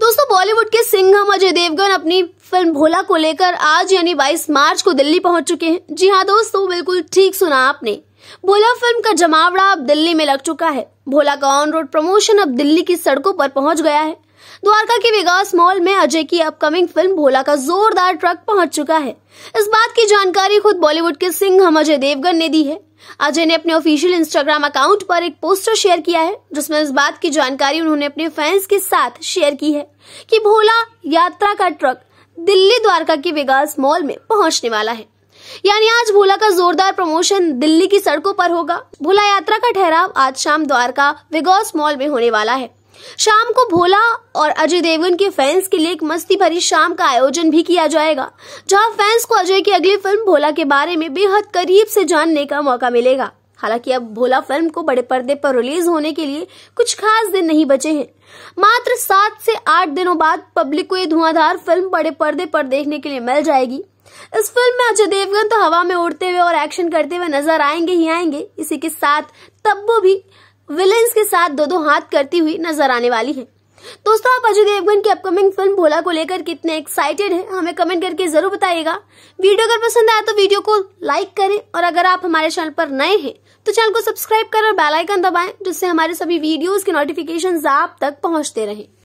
दोस्तों बॉलीवुड के सिंघम अजय देवगन अपनी फिल्म भोला को लेकर आज यानी 22 मार्च को दिल्ली पहुंच चुके हैं जी हाँ दोस्तों बिल्कुल ठीक सुना आपने भोला फिल्म का जमावड़ा अब दिल्ली में लग चुका है भोला का ऑन रोड प्रमोशन अब दिल्ली की सड़कों पर पहुंच गया है द्वारका के विकास मॉल में अजय की अपकमिंग फिल्म भोला का जोरदार ट्रक पहुंच चुका है इस बात की जानकारी खुद बॉलीवुड के सिंह हम अजय देवगन ने दी है अजय ने अपने ऑफिशियल इंस्टाग्राम अकाउंट पर एक पोस्टर शेयर किया है जिसमें इस बात की जानकारी उन्होंने अपने फैंस के साथ शेयर की है कि भोला यात्रा का ट्रक दिल्ली द्वारका के विकास मॉल में पहुंचने वाला है यानी आज भोला का जोरदार प्रमोशन दिल्ली की सड़कों पर होगा भोला यात्रा का ठहराव आज शाम द्वारका विगॉस मॉल में होने वाला है शाम को भोला और अजय देवगन के फैंस के लिए एक मस्ती भरी शाम का आयोजन भी किया जाएगा जहां फैंस को अजय की अगली फिल्म भोला के बारे में बेहद करीब से जानने का मौका मिलेगा हालांकि अब भोला फिल्म को बड़े पर्दे पर रिलीज होने के लिए कुछ खास दिन नहीं बचे हैं मात्र सात से आठ दिनों बाद पब्लिक को ये धुआंधार फिल्म बड़े पर्दे पर देखने के लिए मिल जाएगी इस फिल्म में अजय देवगन तो हवा में उड़ते हुए और एक्शन करते हुए नजर आएंगे ही आएंगे इसी के साथ तब्बू भी विलेंस के साथ दो दो हाथ करती हुई नजर आने वाली है दोस्तों आप अजय देवगन की अपकमिंग फिल्म भोला को लेकर कितने एक्साइटेड हैं हमें कमेंट करके जरूर बताइएगा वीडियो अगर पसंद आया तो वीडियो को लाइक करें और अगर आप हमारे चैनल पर नए हैं तो चैनल को सब्सक्राइब करें और बेल आइकन दबाएं जिससे हमारे सभी वीडियोस के नोटिफिकेशंस आप तक पहुंचते रहें